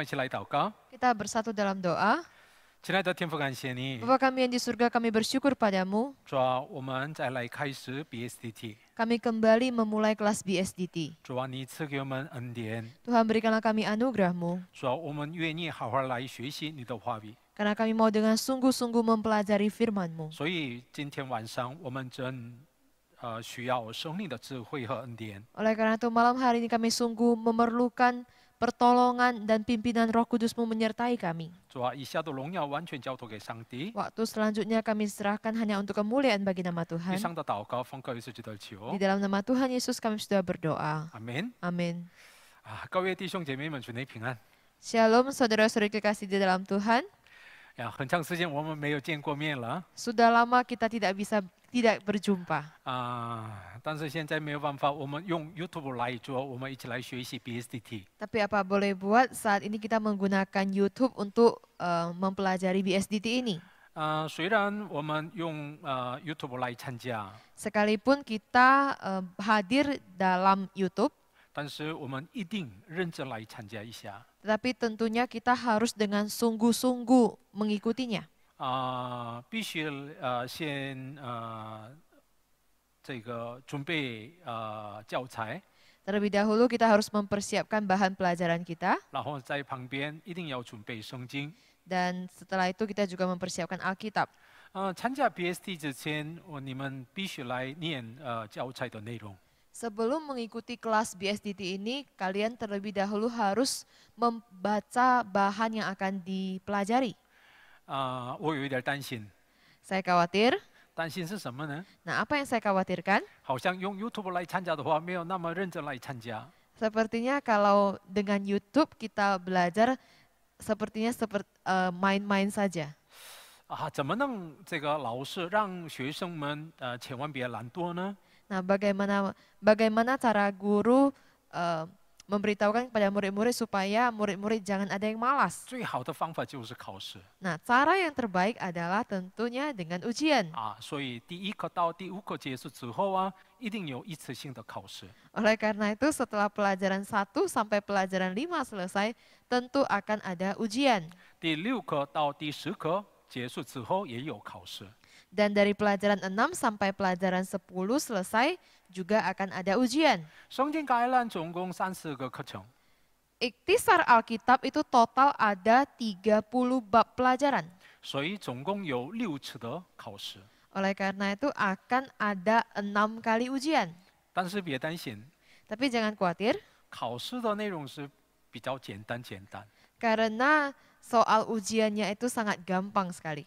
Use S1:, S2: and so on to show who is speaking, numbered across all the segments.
S1: Kita
S2: bersatu dalam doa.
S1: Bapa
S2: kami yang di surga, kami bersyukur padamu. Kami kembali memulai kelas BSDT. Tuhan berikanlah kami anugerahmu. Karena kami mau dengan sungguh-sungguh mempelajari FirmanMu. Oleh karena itu malam hari ini kami sungguh memerlukan pertolongan dan pimpinan Roh Kudusmu menyertai kami. Waktu selanjutnya kami serahkan hanya untuk kemuliaan bagi nama Tuhan.
S1: Di dalam nama
S2: Tuhan Yesus kami sudah berdoa. Amin.
S1: Amin. Ah,
S2: Shalom saudara-saudari kekasih di dalam Tuhan. Ya, Sudah lama kita tidak bisa tidak berjumpa.
S1: Ah,
S2: Tapi apa boleh buat saat ini kita menggunakan YouTube untuk uh, mempelajari BSDT ini?
S1: Uh, ah,
S2: Sekalipun kita uh, hadir dalam YouTube, tetapi tentunya kita harus dengan sungguh-sungguh mengikutinya.
S1: 啊、呃，必须呃先呃这个准备呃教材。
S2: Terlebih dahulu kita harus mempersiapkan bahan pelajaran kita.
S1: 然后在旁边一定要准备圣经。
S2: Dan setelah itu kita juga mempersiapkan Alkitab.
S1: 呃，参加 BST 之前，我你们必须来念呃教材的内容。
S2: Sebelum mengikuti kelas BSDT ini, kalian terlebih dahulu harus membaca bahan yang akan dipelajari.
S1: 啊、呃，我有一点担心。
S2: Saya khawatir. apa yang saya khawatirkan?
S1: 好像用 YouTube 来参加的话，没有那么认真来参加。
S2: Sepertinya kalau dengan YouTube kita belajar sepertinya seperti eh, main-main uh, bagaimana bagaimana cara guru uh, memberitahukan kepada murid-murid supaya murid-murid jangan ada yang malas. Nah, cara yang terbaik adalah tentunya dengan ujian. Ah, Oleh karena itu, setelah pelajaran satu sampai pelajaran lima selesai, tentu akan ada ujian. Dan dari pelajaran 6 sampai pelajaran 10 selesai, juga akan ada ujian. Iktisar Alkitab itu total ada 30 bab pelajaran. Oleh karena itu akan ada enam kali ujian.
S1: Tapi
S2: jangan khawatir. Karena soal ujiannya itu sangat gampang sekali.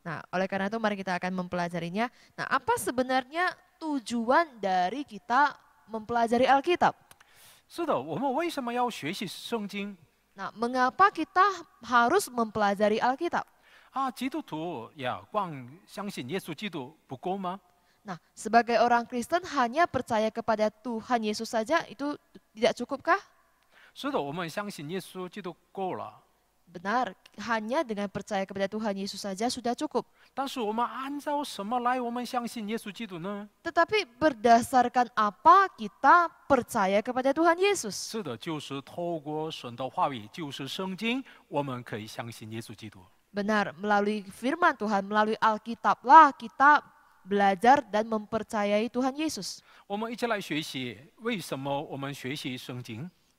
S2: Nah, oleh karena itu mari kita akan mempelajarinya. Nah, apa sebenarnya tujuan dari kita mempelajari Alkitab? Nah, mengapa kita harus mempelajari Alkitab? Nah, sebagai orang Kristen hanya percaya kepada Tuhan Yesus saja itu tidak cukupkah?
S1: 是的，我们相信耶稣基督够了。
S2: Benar, hanya dengan percaya kepada Tuhan Yesus saja sudah cukup. Tetapi berdasarkan apa kita percaya kepada Tuhan Yesus? Benar, melalui firman Tuhan, melalui Alkitablah kita belajar dan mempercayai Tuhan Yesus.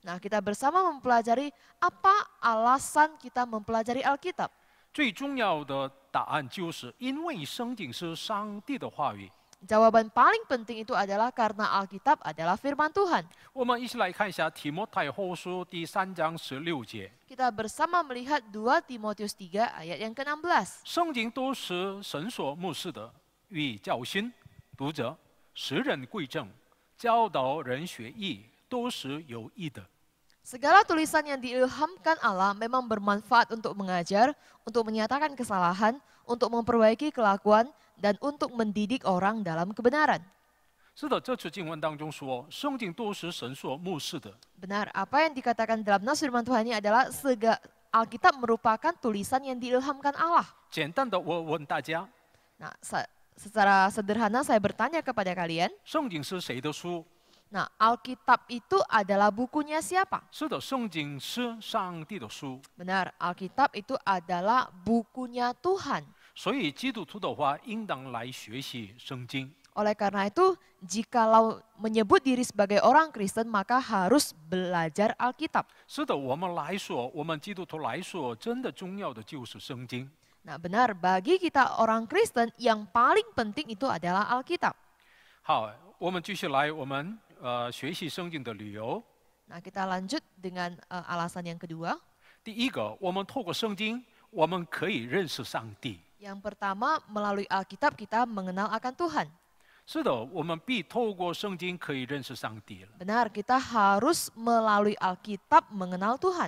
S2: Nah, kita bersama mempelajari apa alasan kita mempelajari Alkitab. Jawaban paling penting itu adalah karena Alkitab adalah firman Tuhan. Kita bersama melihat 2 Timotius 3 ayat yang ke-16.
S1: 圣经都是神所漠视的，欲教训读者，使人归正，教导人学义，
S2: Segala tulisan yang diilhamkan Allah memang bermanfaat untuk mengajar, untuk menyatakan kesalahan, untuk memperbaiki kelakuan, dan untuk mendidik orang dalam kebenaran. Benar. apa yang dikatakan dalam nas firman Tuhan ini adalah sega Alkitab merupakan tulisan yang diilhamkan Allah.
S1: 简单的，我问大家。
S2: Nah, secara sederhana saya bertanya kepada kalian. 圣经是谁的书？Nah, Alkitab itu adalah bukunya siapa? Benar, Alkitab itu adalah bukunya Tuhan. Oleh karena itu, jikalau menyebut diri sebagai orang Kristen, maka harus belajar Alkitab. Nah, benar, bagi kita orang Kristen yang paling penting itu adalah Alkitab.
S1: 好，我们继续来我们呃学习圣经的理由。
S2: Nah kita lanjut dengan e, alasan yang kedua. pertama melalui Alkitab kita mengenal akan Tuhan.
S1: 是的，我们必透过圣经可以认识上帝了。
S2: Benar, kita harus melalui Alkitab mengenal Tuhan.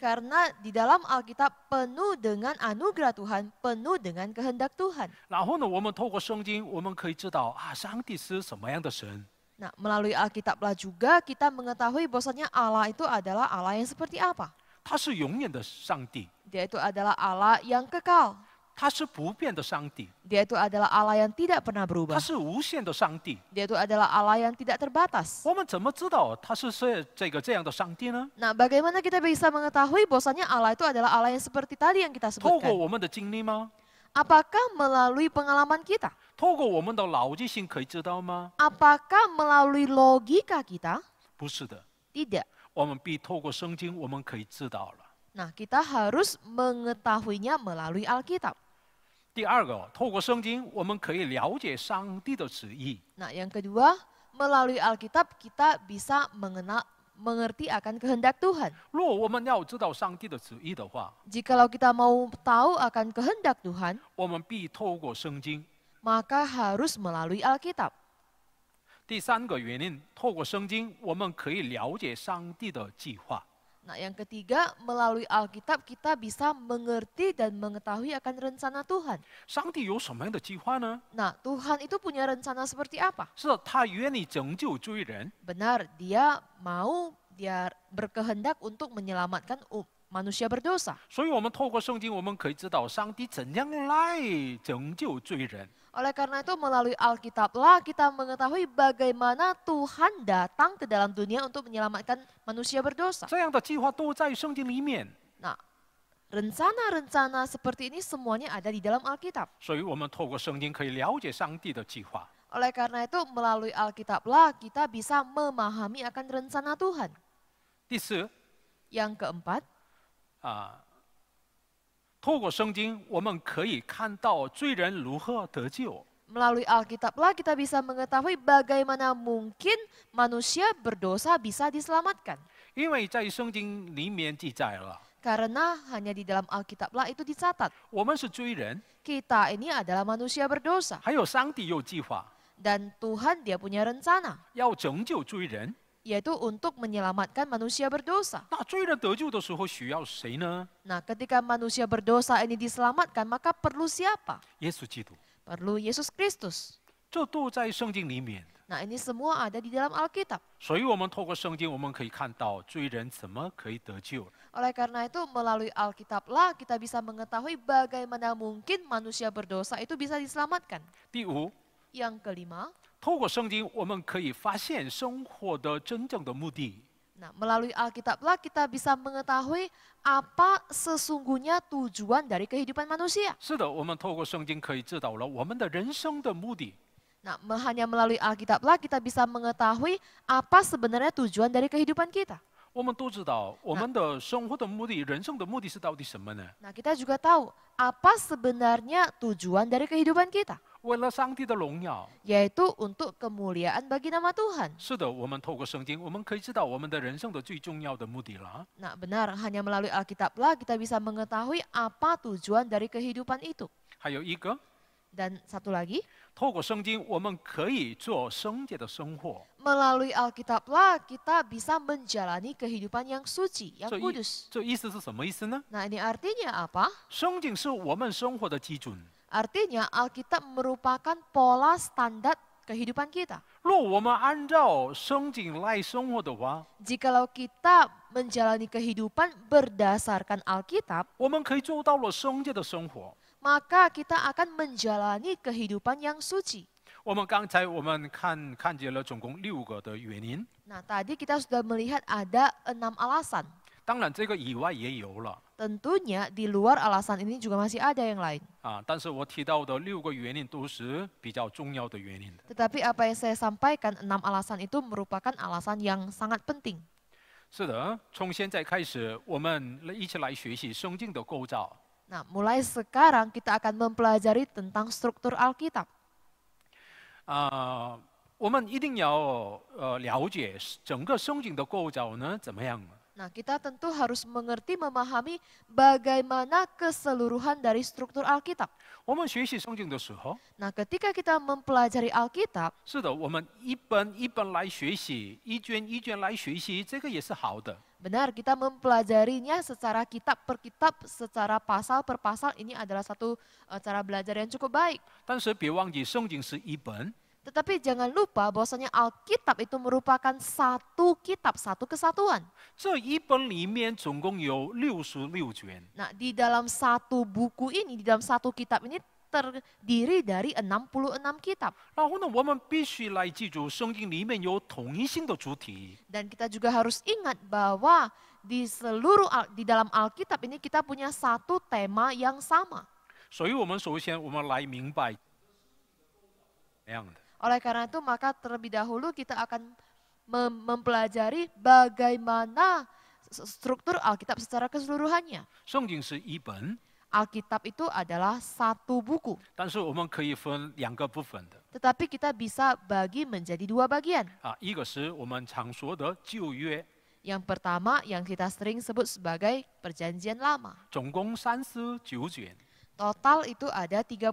S2: Karena di dalam Alkitab penuh dengan anugerah Tuhan, penuh dengan kehendak Tuhan.
S1: 然后呢，我们透过圣经，我们可以知道啊，上帝是什么样的神。
S2: Nah, melalui Alkitablah juga kita mengetahui bahwasanya Allah itu adalah Allah yang seperti apa.
S1: Dia
S2: itu adalah Allah yang kekal. Dia itu adalah Allah yang tidak pernah berubah. Dia itu adalah Allah yang tidak terbatas. bagaimana kita bisa mengetahui bahwasanya Allah itu adalah Allah yang seperti tadi yang kita sebutkan? Apakah melalui pengalaman kita? Apakah melalui logika kita? Tidak.
S1: 我们必透过圣经，我们可以知道了。
S2: Nah, kita harus mengetahuinya melalui Alkitab.
S1: 第二个，透过圣经，我们可以了解上帝的旨意。
S2: Nah, yang kedua, melalui Alkitab kita bisa mengenal mengerti akan kehendak Tuhan. Jikalau kita mau tahu akan kehendak Tuhan, maka harus melalui Alkitab.
S1: 第三个原因，透过圣经，我们可以了解上帝的计划。
S2: Nah, yang ketiga, melalui Alkitab kita bisa mengerti dan mengetahui akan rencana Tuhan. Nah, Tuhan itu punya rencana seperti apa? Benar, dia mau, dia berkehendak untuk menyelamatkan um, manusia berdosa.
S1: 所以我们透过圣经，我们可以知道上帝怎样来拯救罪人。
S2: oleh karena itu melalui Alkitablah kita mengetahui bagaimana Tuhan datang ke dalam dunia untuk menyelamatkan manusia berdosa. Nah, rencana-rencana seperti ini semuanya ada di dalam Alkitab. Oleh karena itu melalui Alkitablah kita bisa memahami akan rencana Tuhan. yang keempat,
S1: 透过圣经，我们可以看到罪人如何得救。
S2: Melalui Alkitablah kita bisa mengetahui bagaimana mungkin manusia berdosa bisa diselamatkan. Karena hanya di dalam Alkitablah itu dicatat. Kita ini adalah manusia berdosa. Dan Tuhan dia punya rencana. 要拯救罪人。yaitu untuk menyelamatkan manusia berdosa. Nah, ketika manusia berdosa ini diselamatkan, maka perlu siapa?
S1: Yesus Kristus. Perlu Yesus Kristus.
S2: Nah, ini semua ada di dalam Alkitab. Oleh karena itu, melalui Alkitablah kita bisa mengetahui bagaimana mungkin manusia berdosa itu bisa diselamatkan. Yang kelima,
S1: 透过圣经，我们可以发现生活的真正的目的。
S2: Nah, melalui Alkitablah kita bisa mengetahui apa sesungguhnya tujuan dari kehidupan manusia. melalui Alkitablah kita bisa mengetahui apa sebenarnya tujuan dari kehidupan kita. kita juga tahu apa sebenarnya tujuan dari kehidupan kita.
S1: 为了上帝的
S2: 荣耀，yaitu untuk kemuliaan bagi nama Tuhan.
S1: 是的，我们透过圣经，我们可以知道我们的人生的最重要的目的了。
S2: Nah, benar, hanya melalui Alkitablah kita bisa mengetahui apa tujuan dari kehidupan itu.
S1: 还有一个
S2: ，Dan satu lagi。
S1: 透过圣经，我们可以做圣洁的生活。
S2: melalui Alkitablah kita bisa menjalani kehidupan yang suci, yang 这意 ini artinya apa？圣经是我们生活的基准。Artinya Alkitab merupakan pola standar kehidupan kita. Jikalau kita menjalani kehidupan berdasarkan Alkitab, maka kita akan menjalani kehidupan yang suci. Nah tadi kita sudah melihat ada enam alasan. Tentunya di luar alasan ini juga masih ada yang lain. Ah, Tetapi apa yang saya sampaikan enam alasan itu merupakan alasan yang sangat penting.
S1: 是的，从现在开始，我们一起来学习圣经的构造。
S2: Nah, mulai sekarang kita akan mempelajari tentang struktur Alkitab.
S1: 啊、uh,，我们一定要呃了解整个圣经的构造呢怎么样？
S2: Nah, kita tentu harus mengerti memahami bagaimana keseluruhan dari struktur Alkitab. Nah, ketika kita mempelajari Alkitab, benar kita mempelajarinya secara kitab per kitab, secara pasal per pasal ini adalah satu cara belajar yang cukup baik.
S1: 但是别忘记，圣经是一本。
S2: tetapi jangan lupa bahwasanya Alkitab itu merupakan satu kitab, satu kesatuan. Nah, di dalam satu buku ini, di dalam satu kitab ini terdiri dari 66 kitab. Dan kita juga harus ingat bahwa di seluruh di dalam Alkitab ini kita punya satu tema yang sama.
S1: 所以我们首先我们来明白这样的。
S2: oleh karena itu maka terlebih dahulu kita akan mempelajari bagaimana struktur Alkitab secara keseluruhannya. Alkitab itu adalah satu buku. Tetapi kita bisa bagi menjadi dua bagian. Ah, yang pertama yang kita sering sebut sebagai perjanjian lama. Total itu ada 39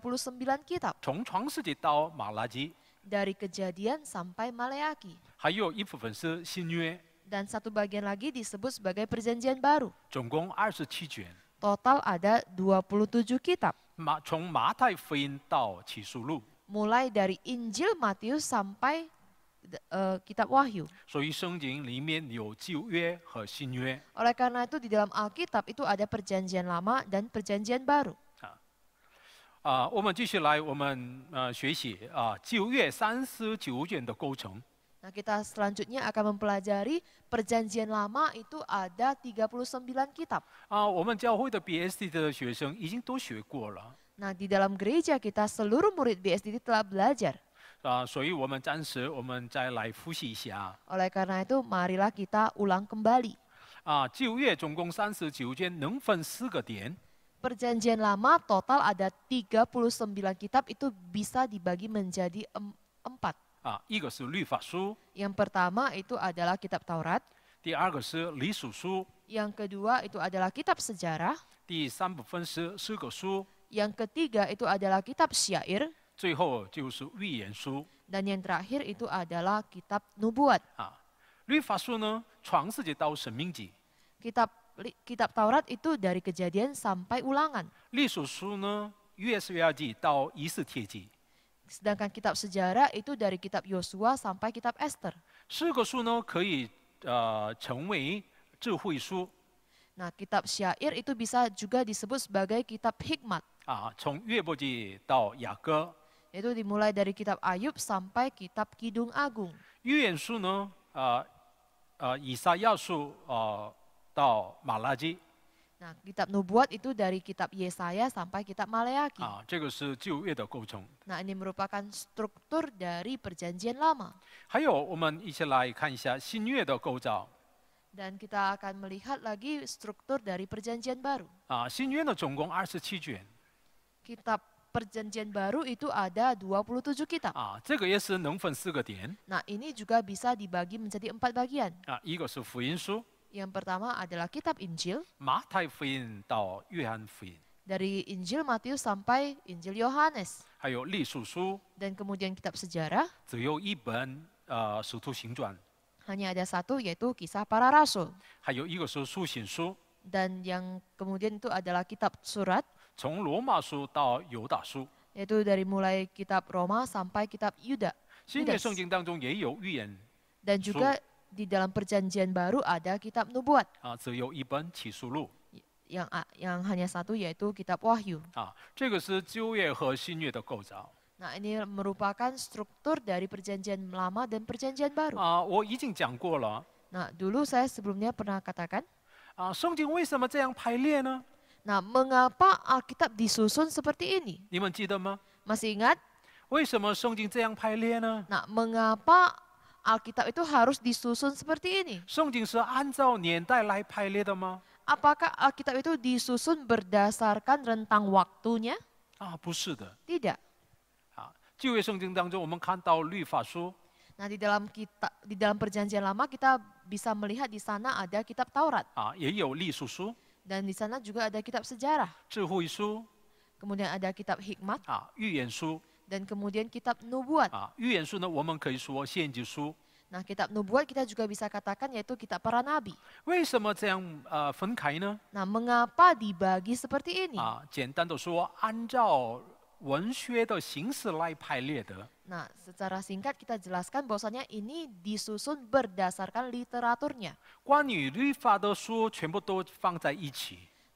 S2: kitab dari kejadian sampai Maleaki. dan satu bagian lagi disebut sebagai perjanjian baru. Total ada 27 kitab, Mulai dari Injil Matius sampai uh, kitab Wahyu. Oleh karena itu di dalam Alkitab itu ada perjanjian lama dan perjanjian baru.
S1: 啊、呃，我们继续来我们呃学习啊九月三十九卷的构成。
S2: Nah kita selanjutnya akan mempelajari perjanjian lama itu ada 39 kitab.
S1: Ah, 我们教会的 BSD
S2: di dalam gereja kita seluruh murid BSD telah belajar. Oleh karena itu marilah kita ulang kembali.
S1: 啊，九月总共三十九卷，能分四个点。
S2: Perjanjian Lama total ada 39 kitab itu bisa dibagi menjadi empat. yang pertama itu adalah kitab Taurat. Yang kedua itu adalah kitab sejarah. Yang ketiga itu adalah kitab syair. Dan yang terakhir itu adalah kitab nubuat. Ah, kitab Taurat itu dari kejadian sampai ulangan. Sedangkan kitab sejarah itu dari kitab Yosua sampai kitab Esther. Nah, kitab syair itu bisa juga disebut sebagai kitab hikmat. Itu dimulai dari kitab Ayub sampai kitab Kidung Agung.
S1: 预言书呢，呃呃，以赛亚书，呃。到马拉基。
S2: Nah, kitab Nubuat itu dari kitab Yesaya sampai kitab Maleaki. Ah, ini merupakan struktur dari perjanjian lama. Dan kita akan melihat lagi struktur dari perjanjian baru.
S1: 啊，新约呢总共二十七卷。
S2: Kitab Perjanjian Baru itu ada 27 kitab. Ah, nah, ini juga bisa dibagi menjadi empat bagian. Ah, yang pertama adalah kitab Injil. Dari Injil Matius sampai Injil Yohanes. Dan kemudian kitab sejarah.
S1: Uh,
S2: Hanya ada satu yaitu kisah para rasul. Dan yang kemudian itu adalah kitab surat. Yaitu dari mulai kitab Roma sampai kitab Yuda. Dan juga di dalam perjanjian baru ada kitab nubuat. yang ah, yang hanya satu yaitu kitab Wahyu. Nah, ini merupakan struktur dari perjanjian lama dan perjanjian baru. nah, dulu saya sebelumnya pernah katakan. Nah, mengapa Alkitab disusun seperti ini? Masih ingat? Nah, mengapa Alkitab itu harus disusun seperti ini. Apakah Alkitab itu disusun berdasarkan rentang waktunya? 啊，不是的。Tidak. Nah, di dalam kita di dalam perjanjian lama kita bisa melihat di sana ada kitab Taurat dan di sana juga ada kitab sejarah. kemudian ada kitab hikmat, 啊，预言书，dan kemudian kitab nubuat. Ah, Nah, kitab nubuat kita juga bisa katakan yaitu kitab para nabi. Nah,
S1: mengapa dibagi seperti ini? Nah,
S2: secara singkat kita jelaskan bahwasanya ini disusun berdasarkan literaturnya.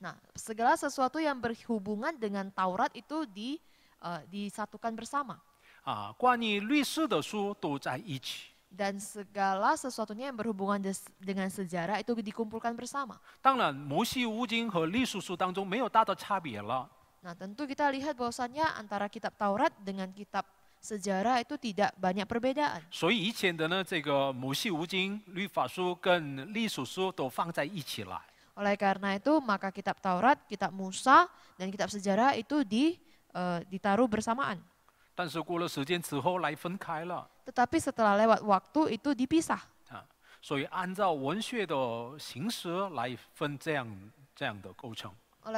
S2: Nah, segala sesuatu yang berhubungan dengan Taurat itu di disatukan bersama. Ah, segala sesuatunya yang berhubungan dengan sejarah itu dikumpulkan bersama. Nah tentu kita lihat bahwasannya antara kitab Taurat dengan kitab sejarah itu tidak banyak perbedaan. Oleh karena itu maka kitab Taurat, kitab Musa dan kitab sejarah itu di Eh, ditaruh bersamaan. tetapi setelah lewat waktu itu dipisah.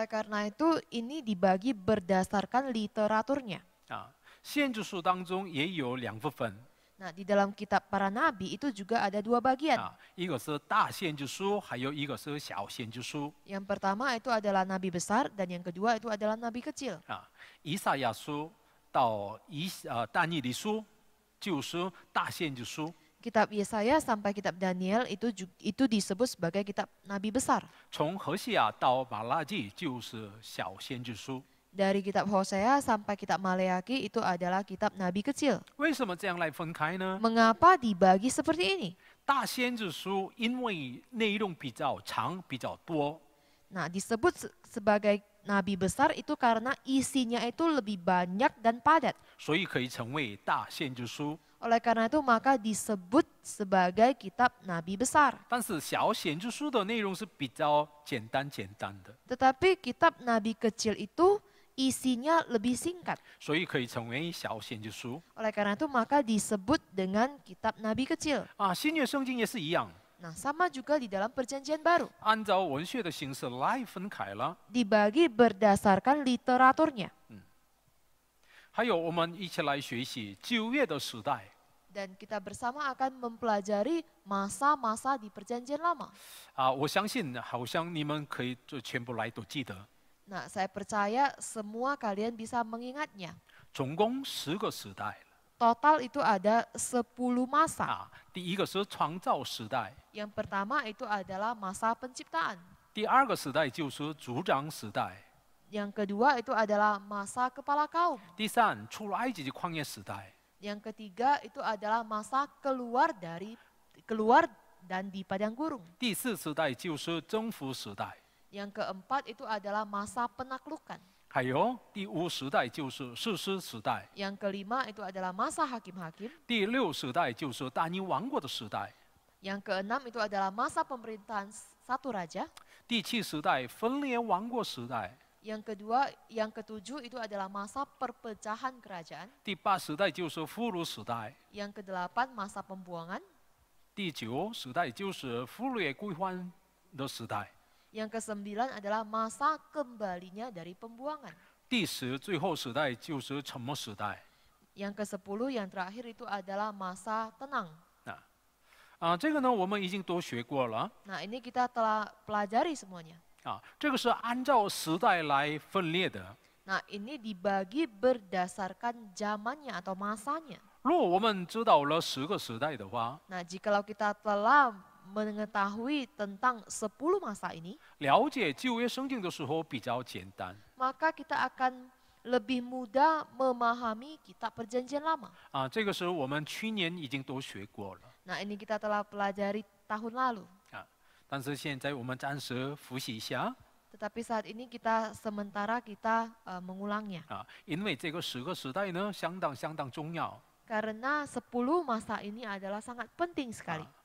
S2: karena itu ini dibagi berdasarkan literaturnya. Nah, di dalam kitab para nabi itu juga ada dua bagian. Nah, yang pertama itu adalah nabi besar dan yang kedua itu adalah nabi kecil. Kitab Yesaya sampai kitab Daniel itu itu disebut sebagai kitab nabi besar.
S1: 从何西亚到马拉基就是小先知书。
S2: dari kitab Hosea sampai kitab Maleaki itu adalah kitab nabi kecil. Mengapa dibagi seperti ini? Nah, disebut sebagai nabi besar itu karena isinya itu lebih banyak dan padat. Oleh karena itu maka disebut sebagai kitab nabi besar. Tetapi kitab nabi kecil itu isinya lebih singkat. Oleh karena itu maka disebut dengan kitab Nabi kecil. Nah, sama juga di dalam perjanjian baru. Dibagi berdasarkan literaturnya. Dan kita bersama akan mempelajari masa-masa di perjanjian lama.
S1: Ah, 我相信好像你们可以就全部来都记得。
S2: Nah, saya percaya semua kalian bisa mengingatnya. Total itu ada 10 masa. Yang pertama itu adalah masa penciptaan. Yang kedua itu adalah masa kepala kaum. Yang ketiga itu adalah masa keluar dari keluar dan di padang gurun.
S1: 第四时代就是征服时代，
S2: 第四个，就是四世时代。
S1: 第五时代就是四世时代。
S2: 第五个，就是四世时代。
S1: 第六个，就是四世时代。第七个，就是四世时代。第八个，就是四世时代。第九个，就是四世时代。
S2: yang kesembilan adalah masa kembalinya dari pembuangan. Yang ke ke-10 yang terakhir itu adalah masa tenang. Nah, ini kita telah pelajari semuanya. Nah, ini dibagi berdasarkan zamannya atau masanya. Nah, jika kita telah mengetahui tentang sepuluh masa ini, maka kita akan lebih mudah memahami kitab perjanjian lama. Nah ini kita telah pelajari tahun lalu. Tetapi saat ini kita sementara kita eh, mengulangnya. Karena sepuluh masa ini adalah sangat penting sekali. Ah，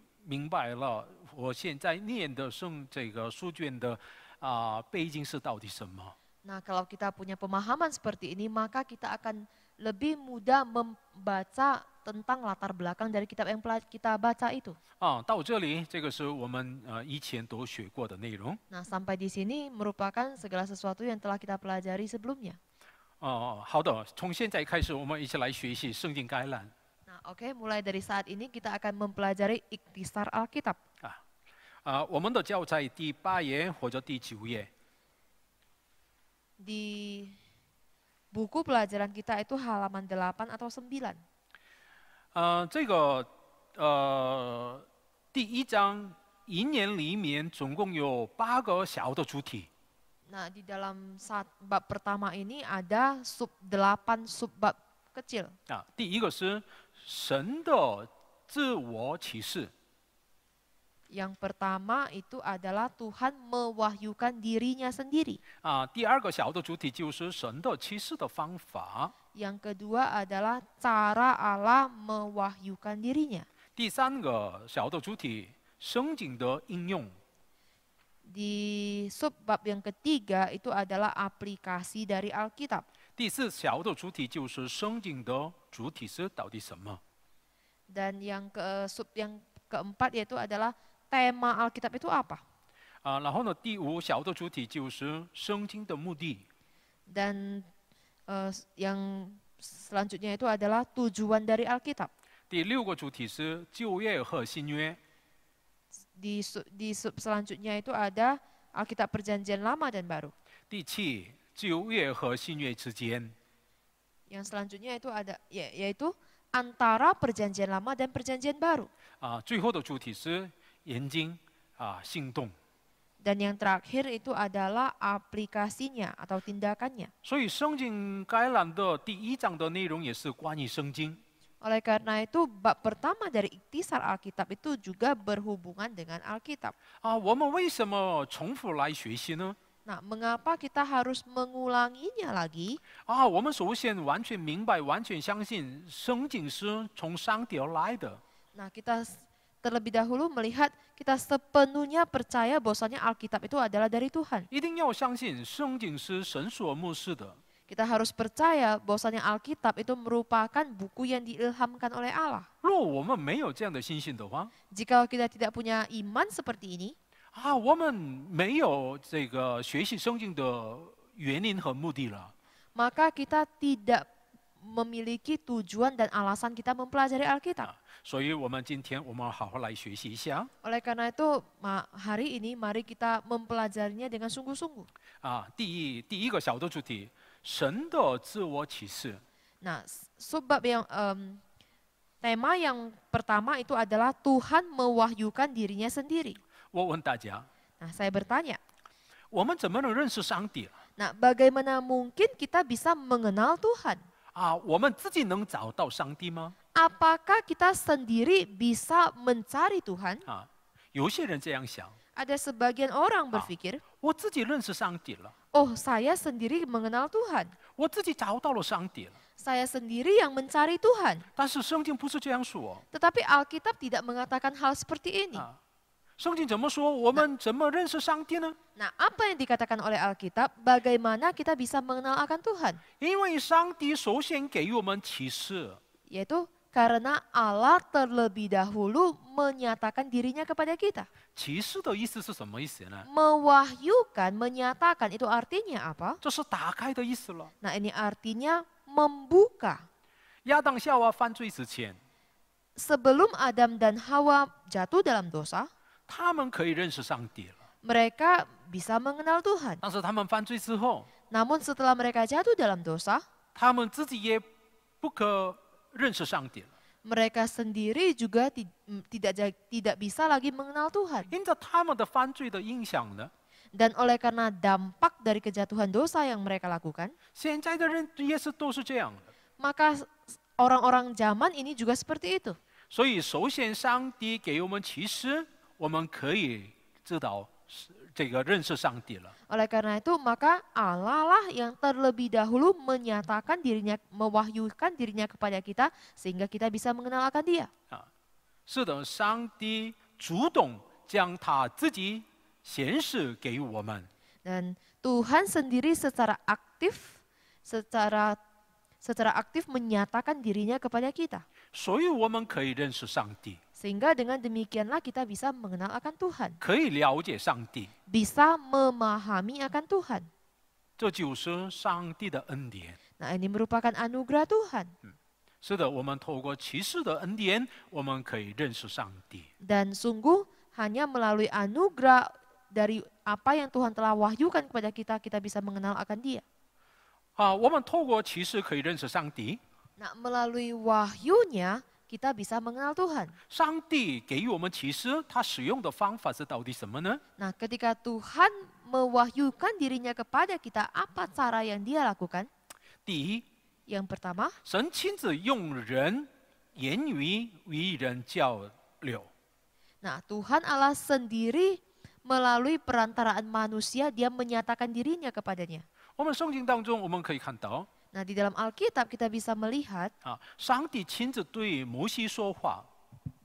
S1: 明白了，我现在念的圣这个书卷的啊背景是到底什么？
S2: 那如果 kita punya pemahaman seperti ini, maka kita akan lebih mudah membaca tentang latar belakang dari kitab yang kita baca itu。
S1: 啊，到这里，这个是我们呃以前都 sampai
S2: di sini merupakan segala sesuatu yang telah kita pelajari sebelumnya。
S1: 哦，好的，从现在开始，我们一起来学习圣经概览。
S2: Oke, okay, mulai dari saat ini kita akan mempelajari ikhtisar Alkitab. Ah, uh,
S1: ah, 我们的教材第八页或者第九页。
S2: Di buku pelajaran kita itu halaman 8 atau 9.
S1: Ah, nah,
S2: di dalam saat bab pertama ini ada sub 8 subbab kecil.
S1: Nah, 第一个是神的自我启示。
S2: Yang pertama itu adalah Tuhan mewahyukan dirinya sendiri. Ah, kedua adalah cara Allah mewahyukan dirinya. 第三
S1: 个小的主体，圣经的应用。
S2: Di subbab yang ketiga itu adalah aplikasi dari Alkitab.
S1: 第四小的主体就是圣经的主体是到底什么
S2: ？Dan yang ke sub yang keempat yaitu adalah tema Alkitab itu apa？
S1: 啊，然后呢，第五小的主体就是圣经的目的。
S2: Dan yang selanjutnya itu adalah tujuan dari Alkitab。
S1: 第六个主体是旧约和新约。
S2: Di sub selanjutnya itu ada Alkitab Perjanjian Lama dan Baru。
S1: 第七。旧约和新约之间。
S2: Yang selanjutnya itu ada ya, yaitu antara perjanjian lama dan perjanjian baru. yang terakhir itu adalah aplikasinya atau tindakannya. Oleh karena itu, bab pertama dari ikhtisar Alkitab itu juga berhubungan dengan Alkitab. Nah, mengapa kita harus mengulanginya lagi? 啊，我们首先完
S1: 全明白、完全相信圣经是从上帝而来的。
S2: Nah, kita terlebih dahulu melihat kita sepenuhnya percaya bahwasanya Alkitab itu adalah dari Tuhan. Kita harus percaya bahwasanya Alkitab itu merupakan buku yang diilhamkan oleh Allah.
S1: 若我们没有这样的信心的
S2: 话，Jika kita tidak punya iman seperti ini, 啊，我们
S1: 没有这个学习圣经的原因和目的了。
S2: Maka kita tidak memiliki tujuan dan alasan kita mempelajari Alkitab.
S1: 所以，我们今天我们好好来学习一下。
S2: Oleh karena itu, hari ini mari kita mempelajarinya dengan sungguh-sungguh.
S1: 啊，第一第一个小的主题，神的自我启示。
S2: Nah, sebab yang um, tema yang pertama itu adalah Tuhan mewahyukan dirinya sendiri saya bertanya,
S1: 我们怎么能认识上帝
S2: ？Nah, bagaimana mungkin kita bisa mengenal Tuhan? Ah, kita sendiri bisa mencari Tuhan? Ada sebagian orang berpikir, saya sendiri mengenal Tuhan. Saya sendiri yang mencari Tuhan. Tetapi Alkitab tidak mengatakan hal seperti ini. Ah. 圣经怎么说？我们怎么认识上帝呢？Nah, apa yang dikatakan oleh Alkitab? Bagaimana kita bisa mengenal akan Tuhan? 因为上帝首先
S1: 给予我们启示
S2: ，Yaitu karena Allah terlebih dahulu menyatakan dirinya kepada kita. Mewahyukan, menyatakan itu artinya apa? 就是打开的意思了。Nah, ini artinya membuka. Adam dan Hawa jatuh dalam dosa, 他们
S1: 可以认识上帝了。
S2: Mereka bisa mengenal Tuhan. 但是他们犯罪之后，Namun setelah mereka jatuh dalam dosa, mereka sendiri juga mm, tidak tidak tidak bisa lagi mengenal Tuhan. 因着他们的犯罪的影响呢，Dan oleh karena dampak dari kejatuhan dosa yang mereka lakukan, maka orang-orang zaman ini juga seperti itu. 所以，首先上
S1: 帝给我们启示，我们可以知道这个认识上帝
S2: 了。Oleh karena itu, maka Allah lah yang terlebih dahulu menyatakan dirinya, mewahyukan dirinya kepada kita sehingga kita bisa mengenal akan Dia.
S1: 啊，是的，上帝主动将他自己显示给我们。
S2: Dan Tuhan sendiri secara aktif, secara secara aktif menyatakan dirinya kepada kita.
S1: 所以我们可以认识上帝。
S2: sehingga dengan demikianlah kita bisa mengenal akan Tuhan. bisa memahami akan Tuhan. Nah ini merupakan anugerah Tuhan. Dan sungguh hanya melalui anugerah dari apa yang Tuhan telah wahyukan kepada kita, kita bisa mengenal akan dia. Nah, melalui wahyunya kita bisa mengenal Tuhan. Nah, ketika Tuhan mewahyukan dirinya kepada kita, apa cara yang dia lakukan? yang pertama, Nah, Tuhan Allah sendiri melalui perantaraan manusia dia menyatakan dirinya kepadanya.
S1: 我们圣经当中我们可以看到。
S2: Nah, di dalam Alkitab kita bisa melihat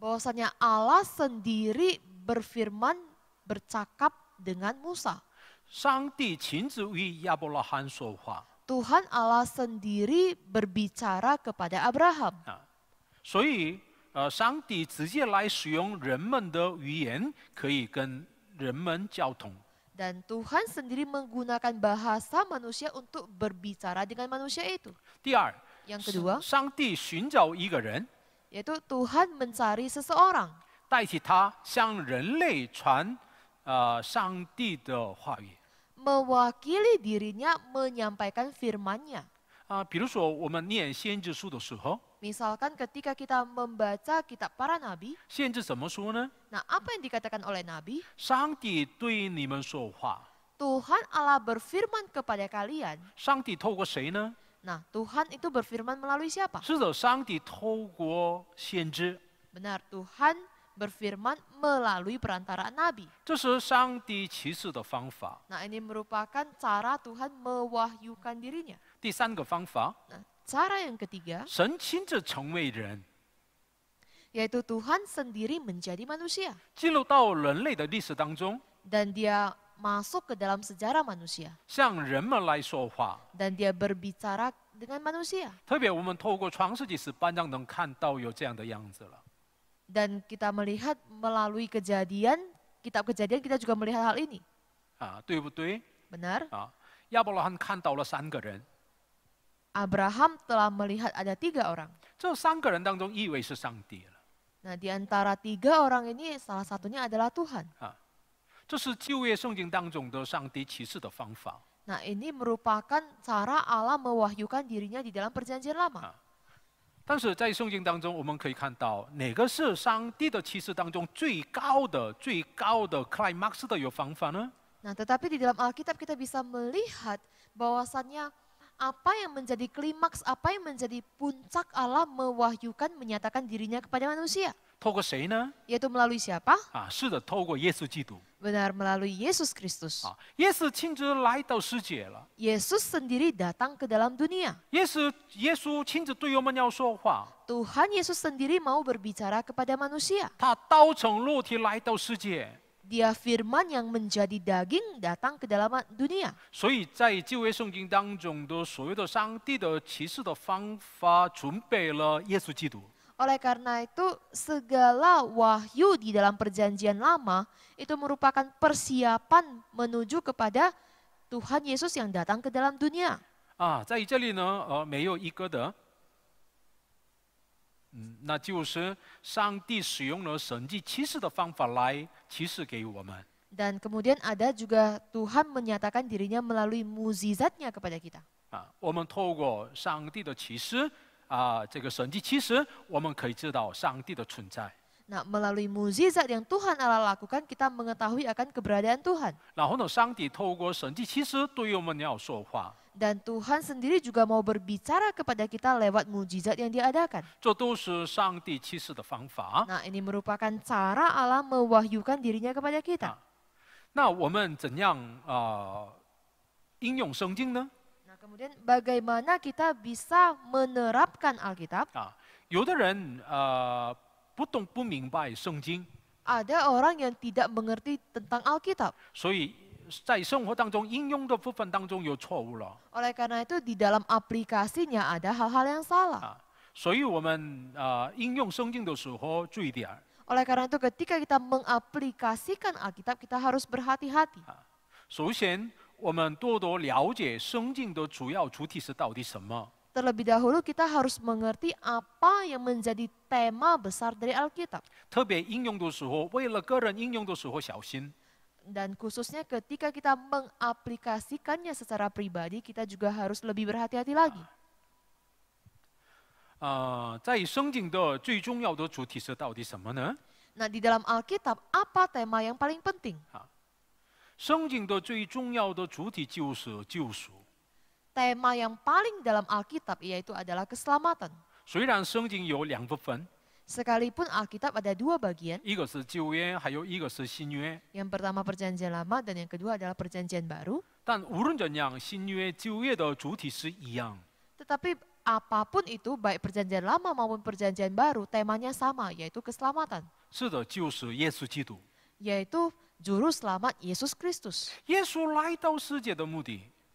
S2: bahwasanya Allah sendiri berfirman bercakap dengan Musa. Tuhan Allah sendiri berbicara kepada Abraham.
S1: 啊，所以呃，上帝直接来使用人们的语言，可以跟人们交通。
S2: dan Tuhan sendiri menggunakan bahasa manusia untuk berbicara dengan manusia itu. Yang kedua, yaitu Tuhan mencari seseorang.
S1: Uh,
S2: mewakili dirinya menyampaikan firman-Nya.
S1: 啊，比如说我们念先知书的时候。Uh,
S2: Misalkan ketika kita membaca kitab para nabi, Nah, apa yang dikatakan oleh nabi? Tuhan Allah berfirman kepada Nah, Tuhan itu berfirman melalui siapa? Benar, Tuhan berfirman melalui perantaraan nabi.
S1: Nah,
S2: ini merupakan cara Tuhan mewahyukan dirinya.
S1: Nah,
S2: Cara yang ketiga, yaitu Tuhan sendiri menjadi manusia. Dan dia masuk ke dalam sejarah manusia. Dan dia berbicara dengan manusia. Dan kita melihat melalui kejadian, kitab kejadian kita juga melihat hal ini. Benar? Abraham telah melihat ada tiga orang. Nah, di antara tiga orang ini salah satunya adalah Tuhan. Nah, ini merupakan cara Allah mewahyukan dirinya di dalam perjanjian lama. 啊，
S1: 但是在圣经当中，我们可以看到哪个是上帝的启示当中最高的、最高的 climax 的有方法呢
S2: ？Nah, tetapi di dalam Alkitab kita bisa melihat bahwasannya apa yang menjadi klimaks, apa yang menjadi puncak Allah mewahyukan, menyatakan dirinya kepada manusia. Yaitu melalui siapa? Benar melalui Yesus Kristus.
S1: Yesus
S2: sendiri datang ke dalam dunia. Tuhan Yesus sendiri mau berbicara kepada manusia dia firman yang menjadi daging datang ke dalam dunia. Oleh karena itu, segala wahyu di dalam perjanjian lama itu merupakan persiapan menuju kepada Tuhan Yesus yang datang ke dalam dunia.
S1: 啊，在这里呢，呃，没有一个的。那就是上帝使用了神迹奇事的方法来启示给我们。
S2: Dan kemudian ada juga Tuhan menyatakan dirinya melalui muzizatnya kepada kita.
S1: a 我们透过上帝的奇事，啊，这个神迹奇事，我们可以知道上帝的存在。
S2: Nah, melalui muzizat yang Tuhan lakukan, kita mengetahui akan keberadaan Tuhan。
S1: 然后呢，上帝透过神迹奇事对我们来说话。
S2: dan Tuhan sendiri juga mau berbicara kepada kita lewat mujizat yang diadakan. Nah, ini merupakan cara Allah mewahyukan dirinya kepada kita. Nah, kemudian bagaimana kita bisa menerapkan Alkitab? Ada orang yang tidak mengerti tentang Alkitab.
S1: 所以在生活当中应用的部分当中有错误了。
S2: oleh karena itu di dalam aplikasinya ada hal-hal yang salah。
S1: 所以我们啊应用圣经的时候注意点
S2: oleh karena itu ketika kita mengaplikasikan Alkitab kita harus berhati-hati。
S1: 首先我们多多了解圣经的主要主题是到底什么。
S2: terlebih dahulu kita harus mengerti apa yang menjadi tema besar dari Alkitab。
S1: 特别应用的时候，为了个人应用的时候小心。
S2: dan khususnya ketika kita mengaplikasikannya secara pribadi, kita juga harus lebih berhati-hati lagi. Nah, di dalam Alkitab apa tema yang paling penting? Ah. Tema yang paling dalam Alkitab yaitu adalah keselamatan. Sekalipun Alkitab ada dua bagian. Yang pertama perjanjian lama dan yang kedua adalah perjanjian baru. Tetapi apapun itu baik perjanjian lama maupun perjanjian baru temanya sama yaitu keselamatan. Yaitu juru selamat Yesus Kristus.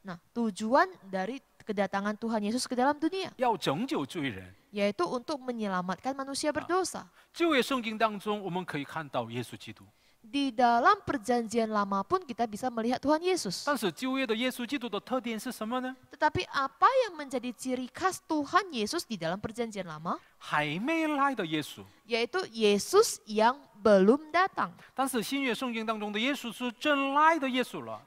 S2: Nah, tujuan dari kedatangan Tuhan Yesus ke dalam dunia yaitu untuk menyelamatkan manusia berdosa. Ah.
S1: berdosa。这位圣经当中，我们可以看到耶稣基督。
S2: di dalam perjanjian lama pun kita bisa melihat Tuhan Yesus. Tetapi apa yang menjadi ciri khas Tuhan Yesus di dalam perjanjian lama? Yaitu Yesus yang belum datang.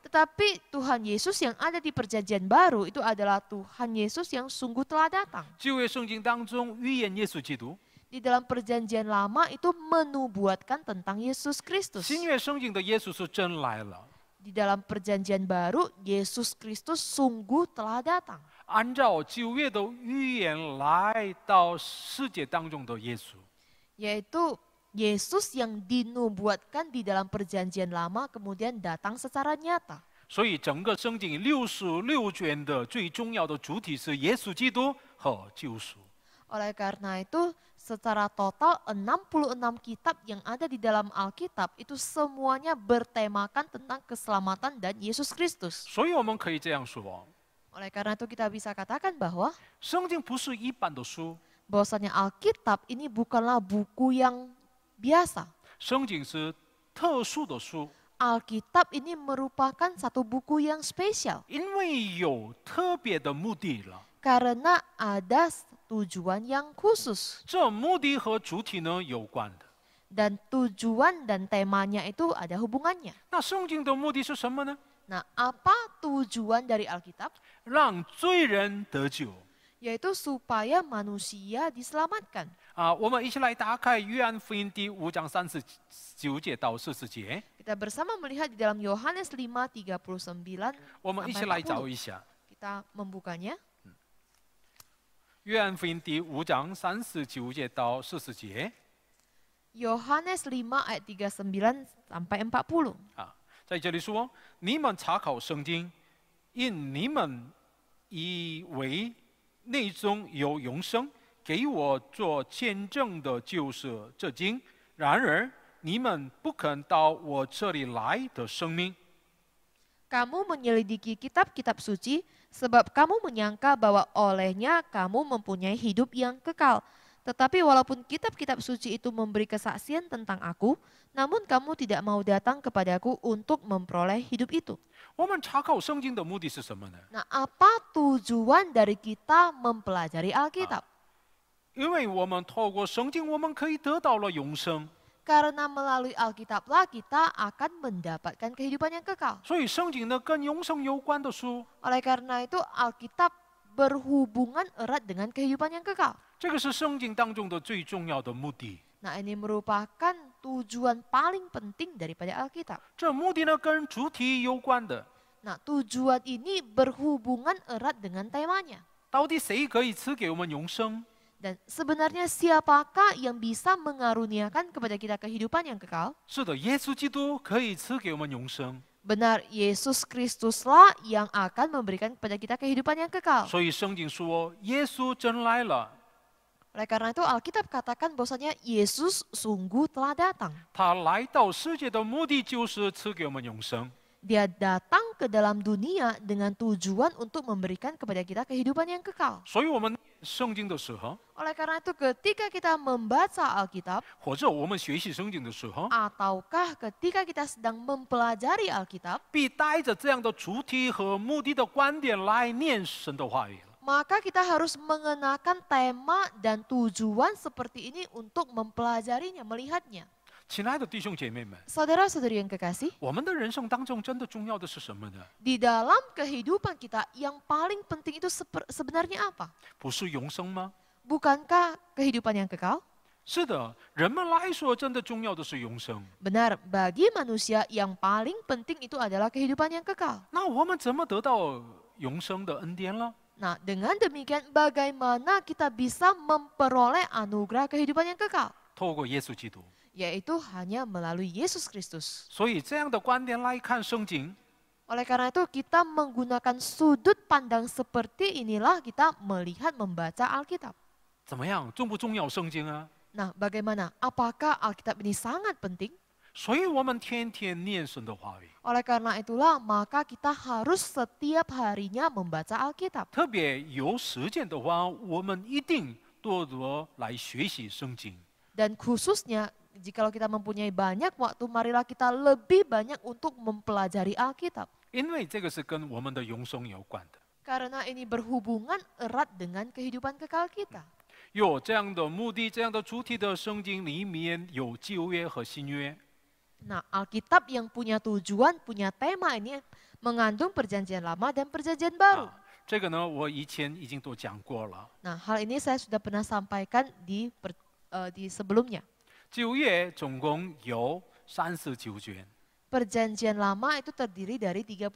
S2: Tetapi Tuhan Yesus yang ada di perjanjian baru itu adalah Tuhan Yesus yang sungguh telah datang di dalam perjanjian lama itu menubuatkan tentang Yesus Kristus. Di dalam perjanjian baru, Yesus Kristus sungguh telah datang. Yaitu Yesus yang dinubuatkan di dalam perjanjian lama kemudian datang secara nyata.
S1: 所以整个圣经六十六卷的最重要的主体是耶稣基督和救赎。
S2: Oleh karena itu, Secara total 66 kitab yang ada di dalam Alkitab itu semuanya bertemakan tentang keselamatan dan Yesus Kristus.
S1: Oleh
S2: karena itu kita bisa katakan bahwa bahwasanya Alkitab ini bukanlah buku yang biasa. Alkitab ini merupakan satu buku yang spesial. Karena ada
S1: tujuan yang khusus. Dan
S2: tujuan dan temanya itu ada hubungannya. Nah, apa tujuan dari Alkitab? Yaitu supaya manusia diselamatkan. Ah, Kita bersama melihat di dalam Yohanes 5:39 Kita membukanya.
S1: 约翰福音的五章三十九节到四十节。
S2: 约翰斯五章三十九到四零。
S1: 啊，在这里说，你们查考圣经，因你们以为内中有永生，给我作见证的就是这经。然而你们不肯到我这里来的生命。
S2: sebab kamu menyangka bahwa olehnya kamu mempunyai hidup yang kekal. Tetapi walaupun kitab-kitab suci itu memberi kesaksian tentang aku, namun kamu tidak mau datang kepadaku untuk memperoleh hidup itu. Nah, apa tujuan dari kita mempelajari Alkitab? Ah. Karena melalui Alkitablah kita akan mendapatkan kehidupan yang kekal. Oleh karena itu Alkitab berhubungan erat dengan kehidupan yang kekal. Nah ini merupakan tujuan paling penting daripada Alkitab. Nah tujuan ini berhubungan erat dengan temanya.
S1: 到底谁可以赐给我们永
S2: 生？dan sebenarnya siapakah yang bisa mengaruniakan kepada kita kehidupan yang kekal? Benar, Yesus Kristuslah yang akan memberikan kepada kita kehidupan yang kekal. Oleh karena itu Alkitab katakan bahwasanya Yesus sungguh telah datang. Dia datang ke dalam dunia dengan tujuan untuk memberikan kepada kita kehidupan yang kekal. Oleh karena itu ketika kita membaca Alkitab, ataukah ketika kita sedang mempelajari Alkitab, maka kita harus mengenakan tema dan tujuan seperti ini untuk mempelajarinya, melihatnya.
S1: 亲爱的弟兄姐妹们
S2: ，saudara-saudari yang kekasih，
S1: 我们的人生当中真的重要的是什么呢
S2: ？Di dalam kehidupan kita yang paling penting itu sebenarnya apa? Bukankah kehidupan yang kekal? kekal？
S1: 是的，人们来说，真的重要的是永生。
S2: Benar, bagi manusia yang paling penting itu adalah kehidupan yang kekal. Nah, dengan demikian bagaimana kita bisa memperoleh anugerah kehidupan yang kekal?
S1: 透过耶稣基督。
S2: yaitu hanya melalui Yesus Kristus. Oleh karena itu kita menggunakan sudut pandang seperti inilah kita melihat membaca Alkitab. Nah, bagaimana? Apakah Alkitab ini sangat penting? Oleh karena itulah maka kita harus setiap harinya membaca Alkitab. Dan khususnya jikalau kita mempunyai banyak waktu, marilah kita lebih banyak untuk mempelajari Alkitab. Karena ini berhubungan erat dengan kehidupan kekal kita. Nah, Alkitab yang punya tujuan, punya tema ini mengandung perjanjian lama dan perjanjian baru. Nah, hal ini saya sudah pernah sampaikan di per, uh, di sebelumnya.
S1: 旧约总共有三十九卷。
S2: Perjanjian Lama itu terdiri dari 39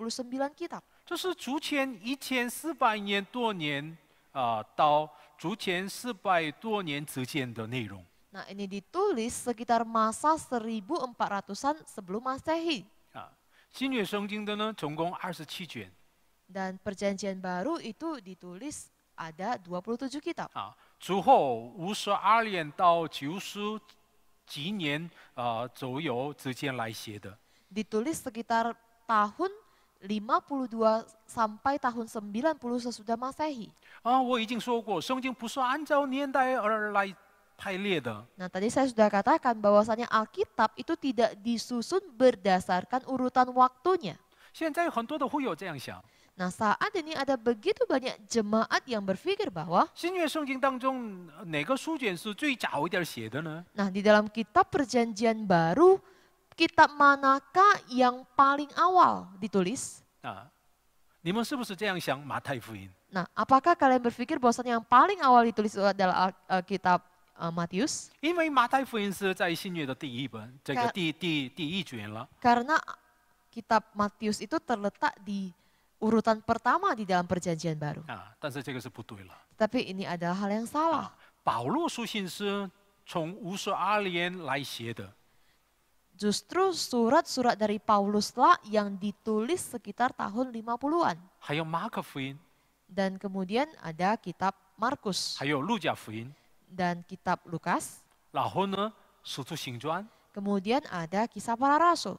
S2: kitab.
S1: 这是主前一千四百年多年啊、呃，到主前四百多年之间的内容。
S2: Nah ini ditulis sekitar masa 1400-an sebelum masehi. Perjanjian Baru itu ditulis ada 27 kitab.
S1: 90.
S2: Ditulis sekitar tahun 52 sampai tahun 90 sesudah Masehi. 啊，我已经说过，圣经不是按
S1: 照年代而来排列的。
S2: Nah, tadi saya sudah katakan bahwasanya Alkitab itu tidak disusun berdasarkan urutan waktunya. Nah saat ini ada begitu banyak jemaat yang berpikir bahwa Nah di dalam kitab perjanjian baru, kitab manakah yang paling awal ditulis? Nah, apakah kalian berpikir bahwa yang paling awal ditulis adalah uh, uh kitab uh, Matius? Karena kitab Matius itu terletak di urutan pertama di dalam perjanjian baru. Ah, Tapi ini adalah hal yang salah. Ah, Justru surat-surat dari Pauluslah yang ditulis sekitar tahun 50-an. Dan kemudian ada kitab Markus. Dan kitab Lukas. Kemudian ada kisah para rasul.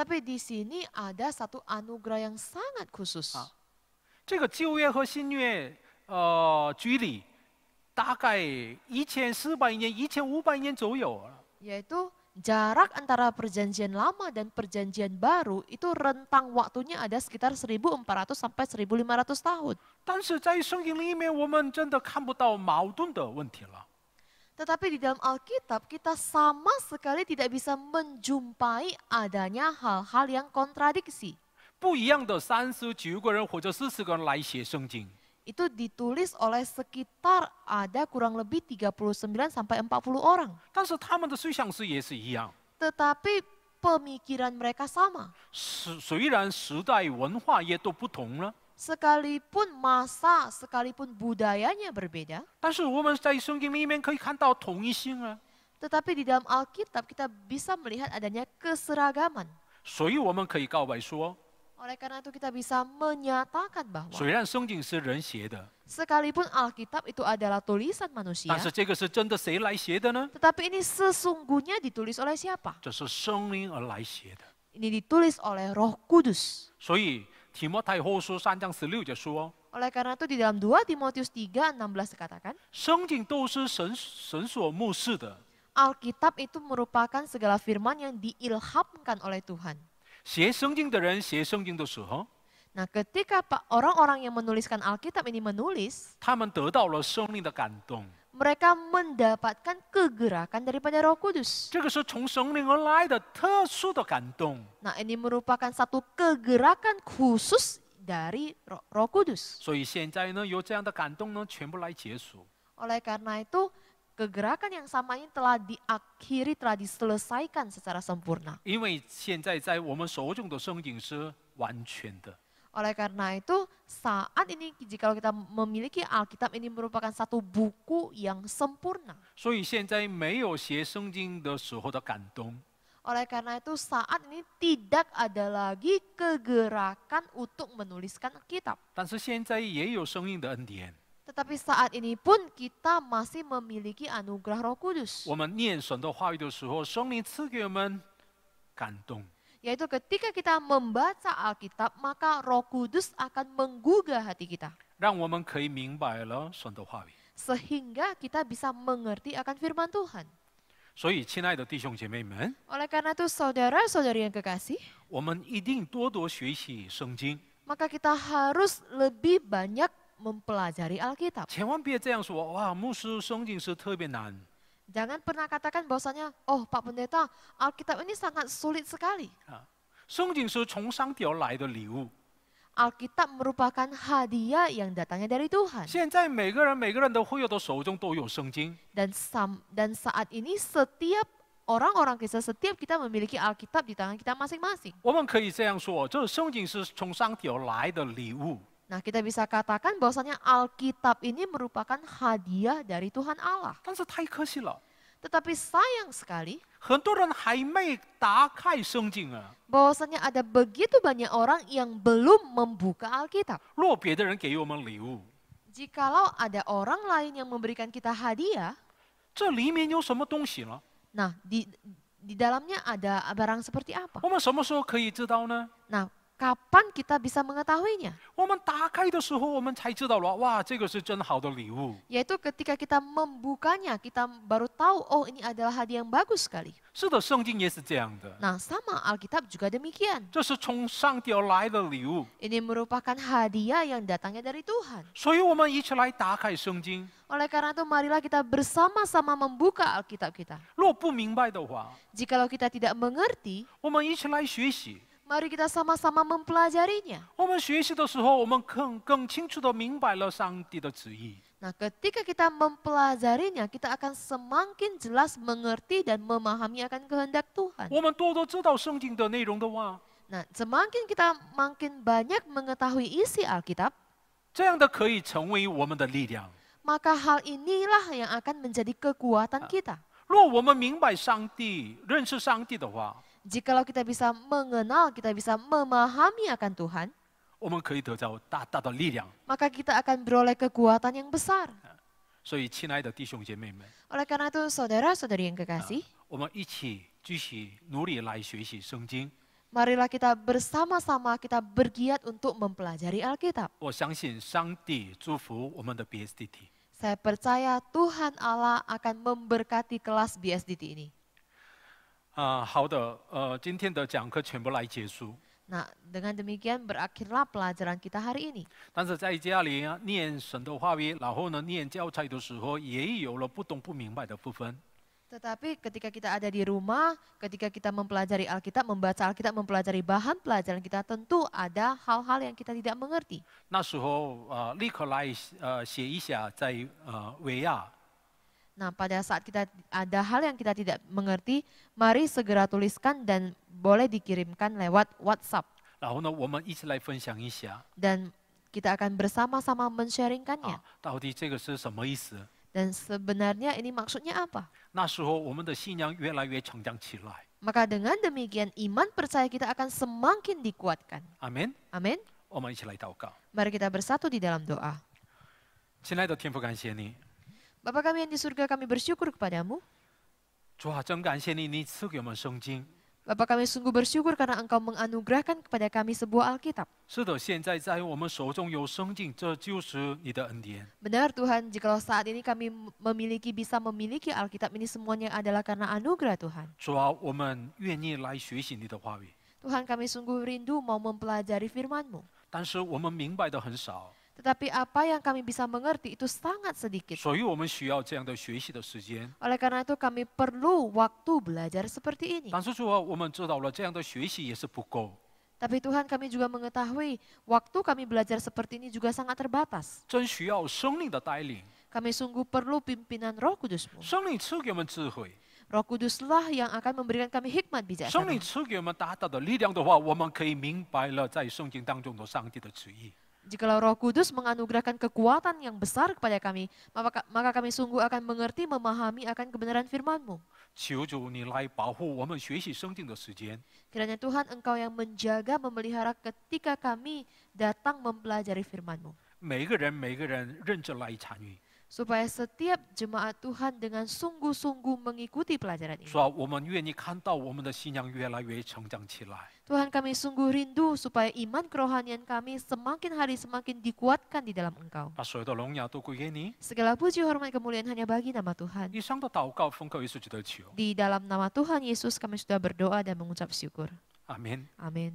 S2: tapi di sini ada satu anugerah yang sangat khusus. yaitu jarak antara perjanjian lama dan perjanjian baru itu rentang waktunya ada sekitar 1400 sampai 1500 tahun.
S1: 但是在圣经里面，我们真的看不到矛盾的问题了。
S2: tetapi di dalam Alkitab kita sama sekali tidak bisa menjumpai adanya hal-hal yang kontradiksi.
S1: 不一样的三十九个人或者四十个人来写圣经。
S2: itu ditulis oleh sekitar ada kurang lebih 39 sampai 40 orang. Tetapi pemikiran mereka sama.
S1: 虽然时代文化也都不同了。
S2: sekalipun masa, sekalipun budayanya berbeda. Tetapi di dalam Alkitab kita bisa melihat adanya keseragaman. Oleh karena itu kita bisa menyatakan bahwa sekalipun Alkitab itu adalah tulisan manusia, tetapi ini sesungguhnya ditulis oleh siapa? Ini ditulis oleh roh
S1: kudus. 提摩太后书三章十六节说。
S2: Oleh karena itu di dalam 2 Timotius 3 16 dikatakan, 圣经都是
S1: 神神所漠视的。
S2: Alkitab itu merupakan segala firman yang diilhamkan oleh Tuhan. Nah ketika orang-orang yang menuliskan Alkitab ini menulis,
S1: 他们得到了圣灵的感动。
S2: mereka mendapatkan kegerakan daripada Roh Kudus. Nah, ini merupakan satu kegerakan khusus dari
S1: Roh, Kudus.
S2: Oleh karena itu, kegerakan yang sama ini telah diakhiri, telah diselesaikan secara sempurna. Oleh karena itu saat ini jika kita memiliki Alkitab ini merupakan satu buku yang sempurna. Oleh karena itu saat ini tidak ada lagi kegerakan untuk menuliskan kitab. Tetapi saat ini pun kita masih memiliki anugerah Roh Kudus.
S1: 我们念神的话语的时候，圣灵赐给我们感动。
S2: yaitu ketika kita membaca Alkitab, maka Roh Kudus akan menggugah hati kita. Sehingga kita bisa mengerti akan firman Tuhan. Oleh karena itu saudara-saudari yang kekasih, maka kita harus lebih banyak mempelajari Alkitab. Jangan pernah katakan bahwasanya, oh Pak Pendeta, Alkitab ini sangat sulit sekali. Alkitab merupakan hadiah yang datangnya dari Tuhan. Dan, dan saat ini setiap orang-orang Kristen setiap kita memiliki Alkitab di tangan kita masing-masing. Nah kita bisa katakan bahwasanya Alkitab ini merupakan hadiah dari Tuhan Allah. Tetapi sayang sekali, bahwasanya ada begitu banyak orang yang belum membuka Alkitab. Jikalau ada orang lain yang memberikan kita hadiah, nah di, di dalamnya ada barang seperti apa?
S1: Nah,
S2: Kapan kita bisa mengetahuinya? Yaitu ketika kita membukanya, kita baru tahu, oh ini adalah hadiah yang bagus sekali. Nah, sama Alkitab juga demikian. Ini merupakan hadiah yang datangnya dari Tuhan. Oleh karena itu, marilah kita bersama-sama membuka Alkitab kita. Jikalau kita tidak mengerti, 我们一起来学习。Mari kita sama-sama mempelajarinya. Nah, ketika kita mempelajarinya, kita akan semakin jelas mengerti dan memahami akan kehendak Tuhan. Nah, semakin kita makin banyak mengetahui isi Alkitab, maka hal inilah yang akan menjadi kekuatan kita.
S1: 若我们明白上帝、认识上帝的话，
S2: Jikalau kita bisa mengenal, kita bisa memahami akan Tuhan, maka kita akan beroleh kekuatan yang besar. Oleh karena itu, saudara-saudari yang kekasih, marilah kita bersama-sama kita bergiat untuk mempelajari Alkitab. Saya percaya Tuhan Allah akan memberkati kelas BSDT ini.
S1: 啊、呃，好的，呃，今天的讲课全部来结束。
S2: Nah, dengan demikian berakhirlah pelajaran kita hari ini. ketika kita ada di rumah, ketika kita mempelajari Alkitab, membaca Alkitab, mempelajari bahan pelajaran kita, tentu ada hal-hal yang kita tidak mengerti. 那
S1: 时候，呃，立刻来呃写一下在呃维亚。
S2: Nah, pada saat kita ada hal yang kita tidak mengerti, mari segera tuliskan dan boleh dikirimkan lewat WhatsApp.
S1: 然后呢，我们一起来分享一下。
S2: Dan kita akan bersama-sama men-sharingkannya. sebenarnya ini maksudnya apa? Maka dengan demikian iman percaya kita akan semakin dikuatkan. Amin. Amin. Mari kita bersatu di dalam doa. Bapa kami yang di surga, kami bersyukur kepadamu. Bapa kami sungguh bersyukur karena Engkau menganugerahkan kepada kami sebuah Alkitab. Benar Tuhan, Jika saat ini kami memiliki bisa memiliki Alkitab ini semuanya adalah karena anugerah Tuhan. Tuhan kami sungguh rindu mau mempelajari firman-Mu.
S1: 但是我们明白的很少。
S2: tetapi apa yang kami bisa mengerti itu sangat sedikit. Oleh karena itu kami perlu waktu belajar seperti ini. Tapi Tuhan kami juga mengetahui waktu kami belajar seperti ini juga sangat terbatas. Kami sungguh perlu pimpinan roh kudusmu. Roh Kuduslah yang akan memberikan kami hikmat bijaksana. Jikalau roh kudus menganugerahkan kekuatan yang besar kepada kami, maka, maka kami sungguh akan mengerti, memahami akan kebenaran firman-Mu. Kiranya Tuhan Engkau yang menjaga, memelihara ketika kami datang mempelajari firman-Mu supaya setiap jemaat Tuhan dengan sungguh-sungguh mengikuti pelajaran ini. Tuhan kami sungguh rindu supaya iman kerohanian kami semakin hari semakin dikuatkan di dalam Engkau. Segala puji hormat kemuliaan hanya bagi nama Tuhan. Di dalam nama Tuhan Yesus kami sudah berdoa dan mengucap syukur. Amin. Amin.